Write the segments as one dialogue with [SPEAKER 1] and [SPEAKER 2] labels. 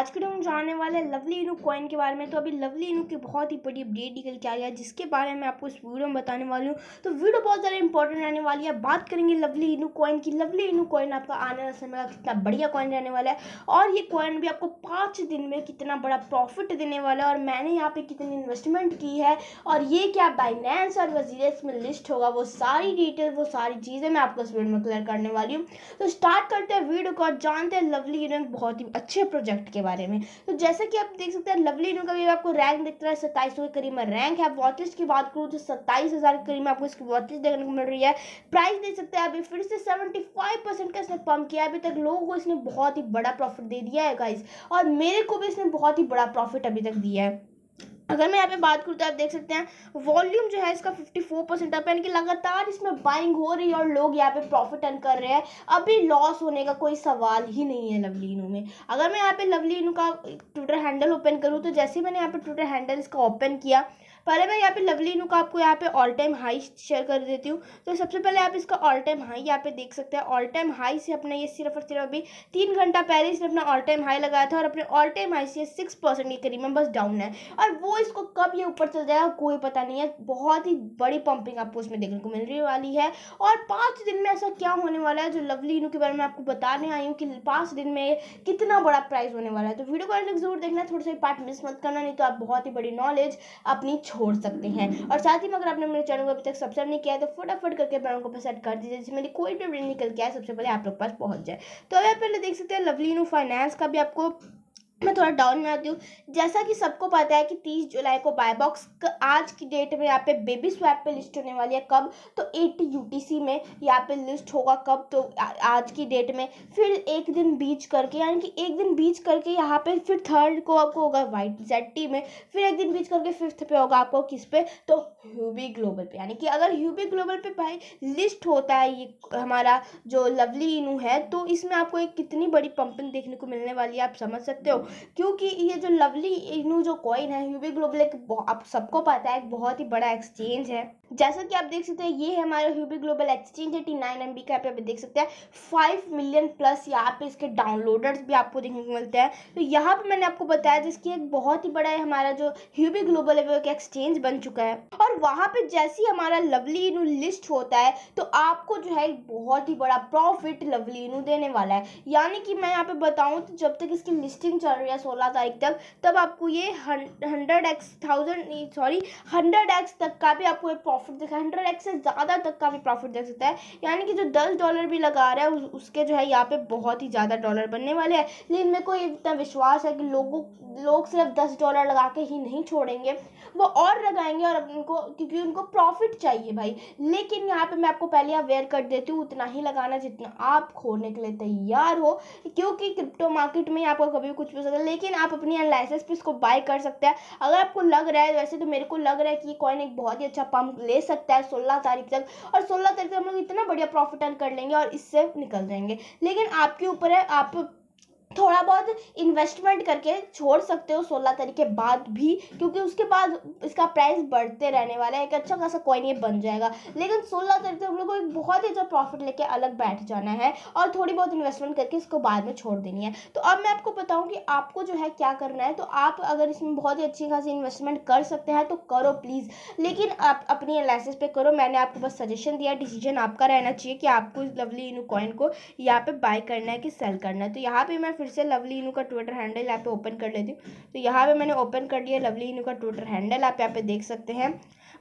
[SPEAKER 1] आज के वीडियो हम जानने वाले हैं लवली इनू कॉइन के बारे में तो अभी लवली इनू की बहुत ही बड़ी अपडेट निकल के आई है जिसके बारे में आपको इस वीडियो में बताने वाली हूँ तो वीडियो बहुत ज़्यादा इंपॉर्टेंट रहने वाली है बात करेंगे लवली इनू कॉइन की लवली इनू कॉइन आपका आने वाला समय का कितना बढ़िया कॉइन रहने वाला है और ये कॉइन भी आपको पाँच दिन में कितना बड़ा प्रॉफिट देने वाला है और मैंने यहाँ पर कितनी इन्वेस्टमेंट की है और ये क्या बाइनेंस और वजीर इसमें लिस्ट होगा वो सारी डिटेल वो सारी चीज़ें मैं आपको इस वीडियो में क्लियर करने वाली हूँ तो स्टार्ट करते हैं वीडियो को और जानते हैं लवली इनू बहुत ही अच्छे प्रोजेक्ट के बारे बारे में तो जैसा कि आप देख सकते हैं लवली इनू का भी आपको रैंक दिख रहा है सत्ताईस के करीब में रैंक है वॉचेस की बात करूँ तो सत्ताईस हज़ार के करीब आपको इसकी वॉचेस देखने को मिल रही है प्राइस देख सकते हैं अभी फिर से सेवेंटी फाइव परसेंट का इसने पम्प किया अभी तक लोगों को इसने बहुत ही बड़ा प्रॉफिट दे दिया है गाइज और मेरे को भी इसने बहुत ही बड़ा प्रॉफिट अभी तक दिया है अगर मैं यहाँ पे बात करूँ तो आप देख सकते हैं वॉल्यूम जो है इसका 54 परसेंट अप यानी कि लगातार इसमें बाइंग हो रही है और लोग यहाँ पे प्रॉफिट अर्न कर रहे हैं अभी लॉस होने का कोई सवाल ही नहीं है लवली इनू में अगर मैं यहाँ पे लवली इनू का ट्विटर हैंडल ओपन करूँ तो जैसे मैंने यहाँ पे ट्विटर हैंडल इसका ओपन किया पहले मैं यहाँ पे लवली नू का आपको यहाँ पे ऑल टाइम हाई शेयर कर देती हूँ तो सबसे पहले आप इसका ऑल टाइम हाई यहाँ पे देख सकते हैं ऑल टाइम हाई से अपना ये सिर्फ और सिर्फ अभी तीन घंटा पहले इसने अपना ऑल टाइम हाई लगाया था और अपने ऑल टाइम हाई से सिक्स परसेंट के करीब में बस डाउन है और वो इसको कब ये ऊपर चल जाएगा कोई पता नहीं है बहुत ही बड़ी पंपिंग आपको उसमें देखने को मिलने वाली है और पाँच दिन में ऐसा क्या होने वाला है जो लवली इनू के बारे में आपको बताने आई हूँ कि पाँच दिन में कितना बड़ा प्राइस होने वाला है तो वीडियो को जरूर देखना थोड़ा सा पार्ट मिस मत करना नहीं तो आप बहुत ही बड़ी नॉलेज अपनी छोड़ सकते हैं और साथ ही में अगर आपने मेरे चैनल को अभी तक सब्सक्राइब नहीं किया है तो फटाफट करके बेल को सेट कर दीजिए जिससे मेरी कोई भी वीडियो निकल के आए सबसे पहले आप लोग पास पहुँच जाए तो अभी आप पहले देख सकते हैं लवली फाइनेंस का भी आपको मैं थोड़ा डाउन में आती हूँ जैसा कि सबको पता है कि तीस जुलाई को बायबॉक्स आज की डेट में यहाँ पे बेबी स्वैप पे लिस्ट होने वाली है कब तो एटी यूटीसी में यहाँ पे लिस्ट होगा कब तो आज की डेट में फिर एक दिन बीच करके यानी कि एक दिन बीच करके यहाँ पे फिर थर्ड को आपको होगा वाइट जेड टी में फिर एक दिन बीच करके फिफ्थ पे होगा आपको किस पे तो ह्यूबी ग्लोबल पे यानी कि अगर ह्यूबी ग्लोबल पे भाई लिस्ट होता है ये हमारा जो लवली इनू है तो इसमें आपको एक कितनी बड़ी पंपिंग देखने को मिलने वाली है आप समझ सकते हो क्योंकि ये जो लवली इनू जो कॉइन है यूबी ग्लोबल एक आप सबको पता है एक बहुत ही बड़ा एक्सचेंज है जैसा कि आप देख सकते हैं ये है हमारा यूबी ग्लोबल एक्सचेंज है टी नाइन एम बी का आप देख सकते हैं फाइव मिलियन प्लस यहाँ पे इसके डाउनलोडर्स भी आपको देखने को मिलते हैं तो यहाँ पे मैंने आपको बताया जिसकी एक बहुत ही बड़ा है हमारा जो यूबी ग्लोबल है वो एक एक्सचेंज बन चुका है और वहाँ पे जैसे ही हमारा लवली इनू लिस्ट होता है तो आपको जो है बहुत ही बड़ा प्रॉफिट लवली इनू देने वाला है यानी कि मैं यहाँ पे बताऊँ तो जब तक इसकी लिस्टिंग चल तारीख या सोलह तारीख तक तब आपको ये hundred X thousand sorry hundred X तक का भी आपको प्रॉफिट दिखा हंड्रेड एक्स से ज़्यादा तक का भी प्रॉफिट देख सकता है यानी कि जो दस डॉलर भी लगा रहा है उस, उसके जो है यहाँ पे बहुत ही ज़्यादा डॉलर बनने वाले हैं लेकिन मेरे को इतना विश्वास है कि लोगों लोग सिर्फ दस डॉलर लगा के ही नहीं छोड़ेंगे वो और लगाएंगे और उनको क्योंकि उनको प्रॉफिट चाहिए भाई लेकिन यहाँ पर मैं आपको पहले अवेयर कर देती हूँ उतना ही लगाना जितना आप खोने के लिए तैयार हो क्योंकि क्रिप्टो मार्केट में आपको कभी कुछ भी सकता लेकिन आप अपनी लाइसेंस पे इसको बाय कर सकते हैं अगर आपको लग रहा है वैसे तो मेरे को लग रहा है कि कॉइन एक बहुत ही अच्छा पंप ले सकता है सोलह तारीख तक और सोलह तारीख तक हम लोग इतना बढ़िया प्रॉफिट अर्न कर लेंगे और इससे निकल जाएंगे लेकिन आपके ऊपर है आप थोड़ा बहुत इन्वेस्टमेंट करके छोड़ सकते हो सोलह तारीख के बाद भी क्योंकि उसके बाद इसका प्राइस बढ़ते रहने वाला है एक अच्छा खासा कॉइन ये बन जाएगा लेकिन सोलह तारीख तक हम लोग को एक बहुत ही अच्छा प्रॉफिट लेके अलग बैठ जाना है और थोड़ी बहुत इन्वेस्टमेंट करके इसको बाद में छोड़ देनी है तो अब मैं आपको बताऊँ कि आपको जो है क्या करना है तो आप अगर इसमें बहुत ही अच्छी खासी इन्वेस्टमेंट कर सकते हैं तो करो प्लीज़ लेकिन आप अपनी एनालिसिस पे करो मैंने आपको बस सजेशन दिया डिसीजन आपका रहना चाहिए कि आपको इस लवली इन कॉइन को यहाँ पर बाय करना है कि सेल करना है तो यहाँ पर मैं फिर से लवली इनू का ट्विटर हैंडल यहाँ पे ओपन कर लेती हूँ तो यहाँ पे मैंने ओपन कर लिया लवली इनू का ट्विटर हैंडल आप यहाँ पे देख सकते हैं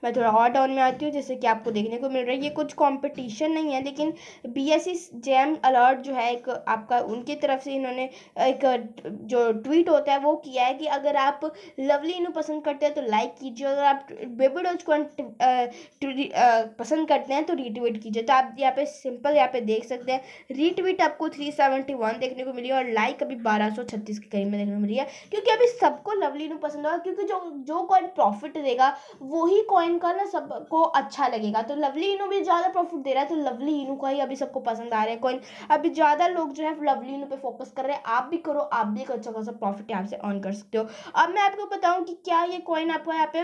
[SPEAKER 1] मैं थोड़ा और डाउन में आती हूँ जैसे कि आपको देखने को मिल रहा है ये कुछ कंपटीशन नहीं है लेकिन बी एस जैम अलर्ट जो है एक आपका उनकी तरफ से इन्होंने एक जो ट्वीट होता है वो किया है कि अगर आप लवली इनू पसंद करते हैं तो लाइक कीजिए अगर आप बेबी डोज को अं, पसंद करते हैं तो रीट्वीट कीजिए तो आप यहाँ पे सिंपल यहाँ पे देख सकते हैं रीट्वीट आपको थ्री सेवेंटी वन देखने को मिली और लाइक हाई कभी 1236 के करीब में देखने को मिली है क्योंकि अभी सबको लवली नू पसंद होगा क्योंकि जो जो कॉइन प्रॉफिट देगा वही कॉइन का ना सबको अच्छा लगेगा तो लवली इनू भी ज़्यादा प्रॉफिट दे रहा है तो लवली इनू का ही अभी सबको पसंद आ रहा है कॉइन अभी ज़्यादा लोग जो है लवली इनू पर फोकस कर रहे हैं आप भी करो आप भी एक अच्छा खासा प्रॉफिट यहाँ से अर्न कर सकते हो अब मैं आपको बताऊँ कि क्या ये कॉइन आपको यहाँ पे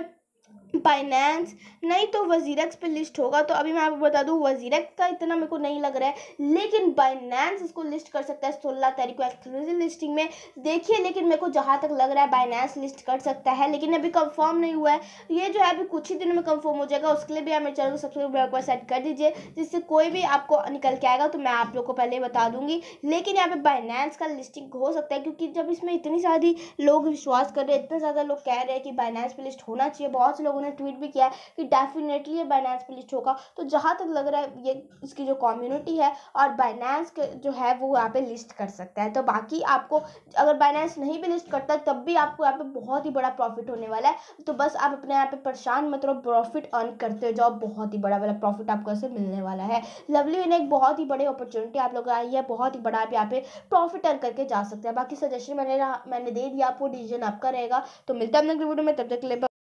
[SPEAKER 1] बाइनेंस नहीं तो वजीरक्स पे लिस्ट होगा तो अभी मैं आपको बता दूं वजीरक्स का इतना मेरे को नहीं लग रहा है लेकिन बाइनेंस इसको लिस्ट कर सकता है सोलह तारीख को एक्सक्लूसिव लिस्टिंग में देखिए लेकिन मेरे को जहाँ तक लग रहा है बाइनेंस लिस्ट कर सकता है लेकिन अभी कंफर्म नहीं हुआ है ये जो है अभी कुछ ही दिनों में कंफर्म हो जाएगा उसके लिए भी आप मेरे चैनल को सब्सक्राइब को सेट कर दीजिए जिससे कोई भी आपको निकल के आएगा तो मैं आप लोग को पहले बता दूंगी लेकिन यहाँ पे बाइनेंस का लिस्टिंग हो सकता है क्योंकि जब इसमें इतनी सारी लोग विश्वास कर रहे हैं इतने ज़्यादा लोग कह रहे हैं कि बाइनेंस पे लिस्ट होना चाहिए बहुत से लोगों उन्होंने ट्वीट भी किया है कि डेफिनेटली ये बाइनेंस में लिस्ट होगा तो जहाँ तक लग रहा है ये इसकी जो कम्युनिटी है और बाइनेंस जो है वो यहाँ पे लिस्ट कर सकता है तो बाकी आपको अगर बाइनेंस नहीं भी लिस्ट करता तब भी आपको यहाँ पे बहुत ही बड़ा प्रॉफिट होने वाला है तो बस आप अपने यहाँ पे परेशान मत रहो प्रॉफिट अर्न करते जाओ बहुत ही बड़ा वाला प्रॉफिट आपको ऐसे मिलने वाला है लवली इन्हें एक बहुत ही बड़ी अपॉर्चुनिटी आप लोग आई है बहुत ही बड़ा आप यहाँ पे प्रॉफिट अर्न करके जा सकते हैं बाकी सजेशन मैंने मैंने दे दिया आपको डिसीजन आपका रहेगा तो मिलता है अपने वीडियो में तब तक ले